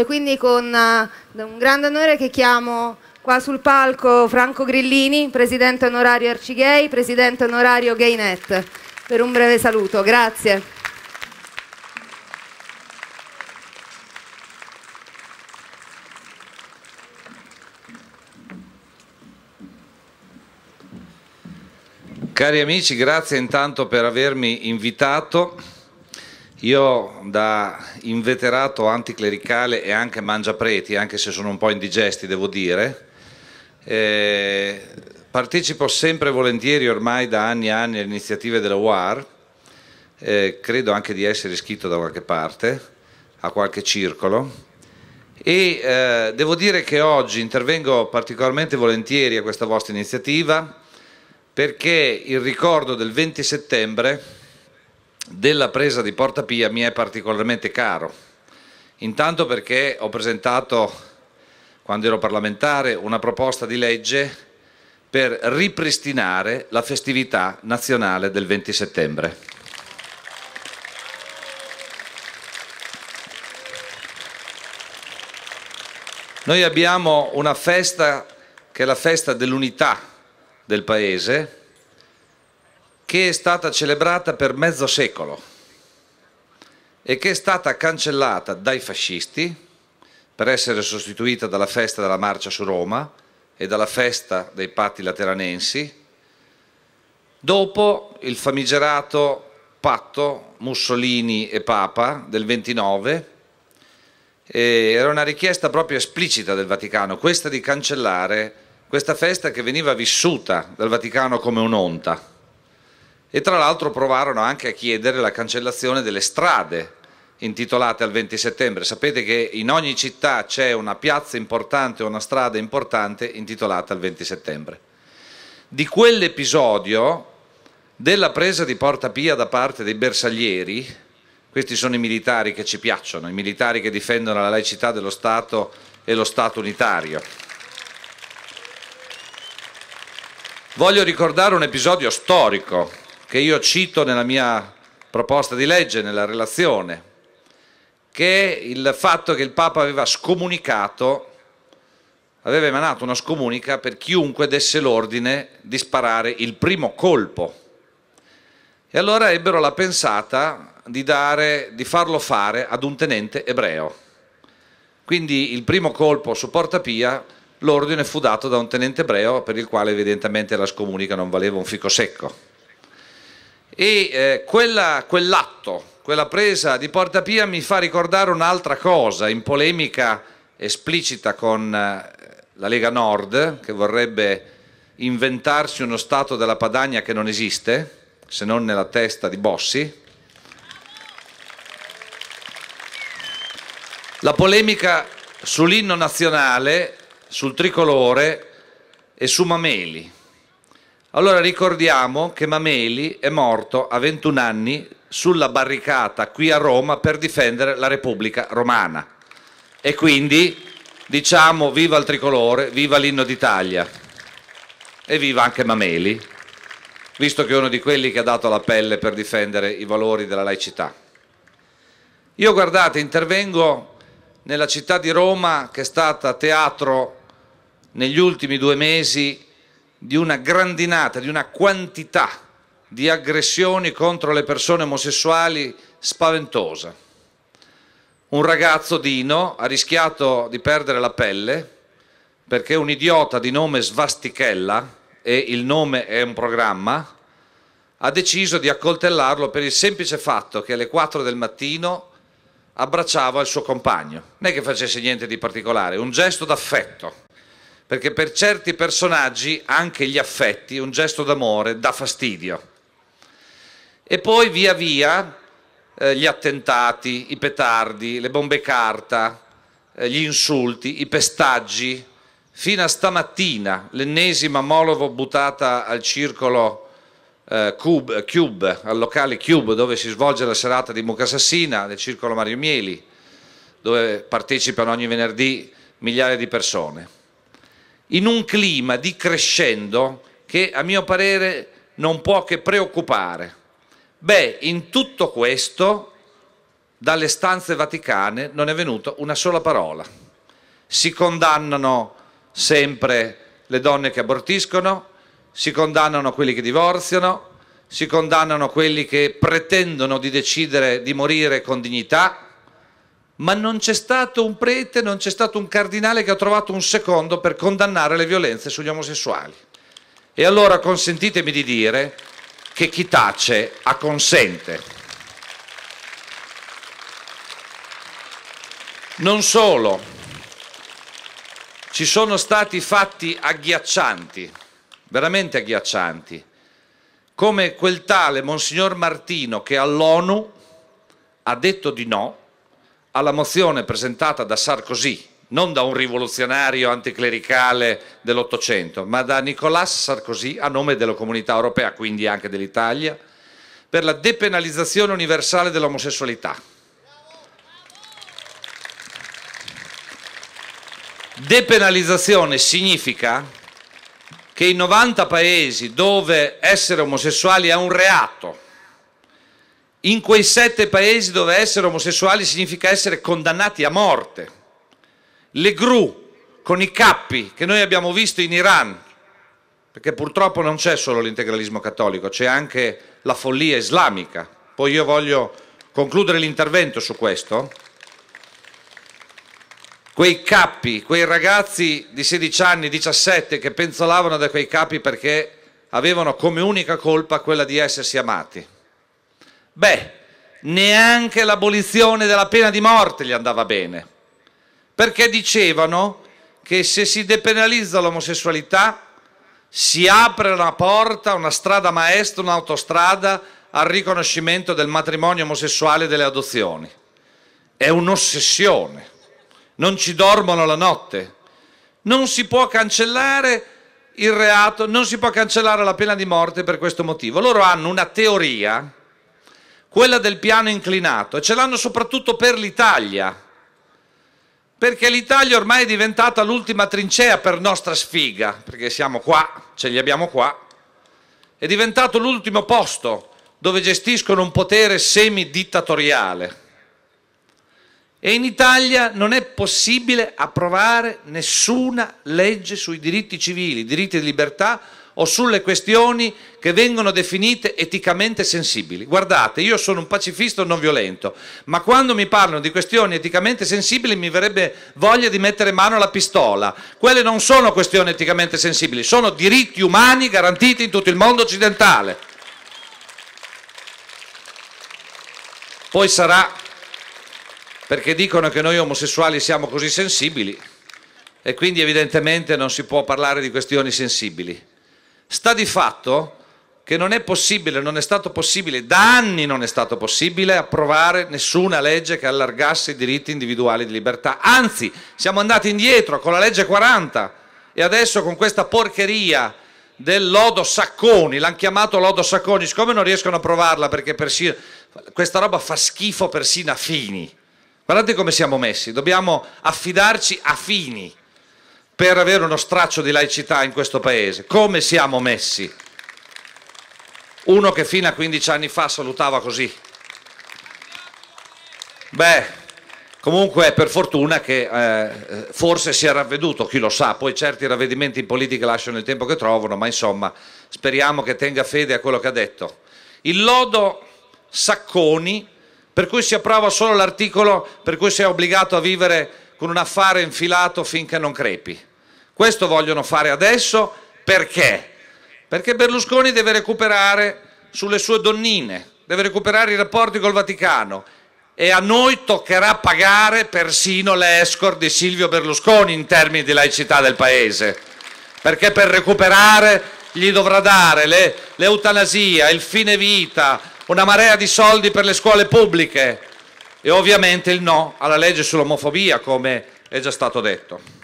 E quindi con uh, un grande onore che chiamo qua sul palco Franco Grillini, presidente onorario Arcigay, presidente onorario Gaynet, per un breve saluto. Grazie. Cari amici, grazie intanto per avermi invitato. Io da inveterato anticlericale e anche mangiapreti, anche se sono un po' indigesti devo dire, eh, partecipo sempre e volentieri ormai da anni e anni alle iniziative della UAR, eh, credo anche di essere iscritto da qualche parte, a qualche circolo, e eh, devo dire che oggi intervengo particolarmente volentieri a questa vostra iniziativa perché il ricordo del 20 settembre della presa di Porta Pia mi è particolarmente caro. Intanto perché ho presentato, quando ero parlamentare, una proposta di legge per ripristinare la festività nazionale del 20 settembre. Noi abbiamo una festa che è la festa dell'unità del Paese, che è stata celebrata per mezzo secolo e che è stata cancellata dai fascisti per essere sostituita dalla festa della marcia su Roma e dalla festa dei patti lateranensi, dopo il famigerato patto Mussolini e Papa del 29, era una richiesta proprio esplicita del Vaticano, questa di cancellare questa festa che veniva vissuta dal Vaticano come un'onta e tra l'altro provarono anche a chiedere la cancellazione delle strade intitolate al 20 settembre. Sapete che in ogni città c'è una piazza importante o una strada importante intitolata al 20 settembre. Di quell'episodio della presa di Porta Pia da parte dei bersaglieri, questi sono i militari che ci piacciono, i militari che difendono la laicità dello Stato e lo Stato unitario. Voglio ricordare un episodio storico che io cito nella mia proposta di legge, nella relazione, che è il fatto che il Papa aveva scomunicato, aveva emanato una scomunica per chiunque desse l'ordine di sparare il primo colpo. E allora ebbero la pensata di, dare, di farlo fare ad un tenente ebreo. Quindi il primo colpo su Porta Pia, l'ordine fu dato da un tenente ebreo per il quale evidentemente la scomunica non valeva un fico secco. E eh, quella, quell'atto, quella presa di Porta Pia mi fa ricordare un'altra cosa in polemica esplicita con eh, la Lega Nord che vorrebbe inventarsi uno Stato della Padania che non esiste, se non nella testa di Bossi. La polemica sull'inno nazionale, sul tricolore e su Mameli. Allora ricordiamo che Mameli è morto a 21 anni sulla barricata qui a Roma per difendere la Repubblica Romana. E quindi diciamo viva il tricolore, viva l'inno d'Italia e viva anche Mameli, visto che è uno di quelli che ha dato la pelle per difendere i valori della laicità. Io guardate, intervengo nella città di Roma che è stata teatro negli ultimi due mesi di una grandinata, di una quantità di aggressioni contro le persone omosessuali spaventosa. Un ragazzo Dino ha rischiato di perdere la pelle perché un idiota di nome Svastichella, e il nome è un programma, ha deciso di accoltellarlo per il semplice fatto che alle 4 del mattino abbracciava il suo compagno. Non è che facesse niente di particolare, un gesto d'affetto perché per certi personaggi, anche gli affetti, un gesto d'amore dà fastidio. E poi via via eh, gli attentati, i petardi, le bombe carta, eh, gli insulti, i pestaggi, fino a stamattina, l'ennesima Molovo buttata al circolo eh, Cube, Cube, al locale Cube dove si svolge la serata di Mucasassina, del circolo Mario Mieli, dove partecipano ogni venerdì migliaia di persone in un clima di crescendo che a mio parere non può che preoccupare. Beh, in tutto questo dalle stanze vaticane non è venuta una sola parola. Si condannano sempre le donne che abortiscono, si condannano quelli che divorziano, si condannano quelli che pretendono di decidere di morire con dignità, ma non c'è stato un prete, non c'è stato un cardinale che ha trovato un secondo per condannare le violenze sugli omosessuali. E allora consentitemi di dire che chi tace acconsente. Non solo, ci sono stati fatti agghiaccianti, veramente agghiaccianti, come quel tale Monsignor Martino che all'ONU ha detto di no alla mozione presentata da Sarkozy, non da un rivoluzionario anticlericale dell'Ottocento, ma da Nicolas Sarkozy a nome della comunità europea, quindi anche dell'Italia, per la depenalizzazione universale dell'omosessualità. Depenalizzazione significa che in 90 paesi dove essere omosessuali è un reato, in quei sette paesi dove essere omosessuali significa essere condannati a morte. Le gru con i cappi che noi abbiamo visto in Iran, perché purtroppo non c'è solo l'integralismo cattolico, c'è anche la follia islamica. Poi io voglio concludere l'intervento su questo. Quei cappi, quei ragazzi di 16 anni, 17 che penzolavano da quei capi perché avevano come unica colpa quella di essersi amati. Beh, neanche l'abolizione della pena di morte gli andava bene, perché dicevano che se si depenalizza l'omosessualità si apre una porta, una strada maestra, un'autostrada al riconoscimento del matrimonio omosessuale e delle adozioni. È un'ossessione, non ci dormono la notte, non si può cancellare il reato, non si può cancellare la pena di morte per questo motivo. Loro hanno una teoria quella del piano inclinato, e ce l'hanno soprattutto per l'Italia, perché l'Italia ormai è diventata l'ultima trincea per nostra sfiga, perché siamo qua, ce li abbiamo qua, è diventato l'ultimo posto dove gestiscono un potere semidittatoriale. E in Italia non è possibile approvare nessuna legge sui diritti civili, diritti di libertà, o sulle questioni che vengono definite eticamente sensibili. Guardate, io sono un pacifista non violento, ma quando mi parlano di questioni eticamente sensibili mi verrebbe voglia di mettere mano alla pistola. Quelle non sono questioni eticamente sensibili, sono diritti umani garantiti in tutto il mondo occidentale. Poi sarà perché dicono che noi omosessuali siamo così sensibili e quindi evidentemente non si può parlare di questioni sensibili. Sta di fatto che non è possibile, non è stato possibile, da anni non è stato possibile approvare nessuna legge che allargasse i diritti individuali di libertà. Anzi, siamo andati indietro con la legge 40 e adesso con questa porcheria del lodo Sacconi, l'hanno chiamato lodo Sacconi, siccome non riescono a provarla perché persino, questa roba fa schifo persino a Fini. Guardate come siamo messi, dobbiamo affidarci a Fini per avere uno straccio di laicità in questo paese. Come siamo messi? Uno che fino a 15 anni fa salutava così. Beh, comunque è per fortuna che eh, forse si è ravveduto, chi lo sa, poi certi ravvedimenti in politica lasciano il tempo che trovano, ma insomma speriamo che tenga fede a quello che ha detto. Il lodo Sacconi, per cui si approva solo l'articolo per cui si è obbligato a vivere con un affare infilato finché non crepi. Questo vogliono fare adesso perché? Perché Berlusconi deve recuperare sulle sue donnine, deve recuperare i rapporti col Vaticano e a noi toccherà pagare persino le escort di Silvio Berlusconi in termini di laicità del Paese, perché per recuperare gli dovrà dare l'eutanasia, le, il fine vita, una marea di soldi per le scuole pubbliche e ovviamente il no alla legge sull'omofobia, come è già stato detto.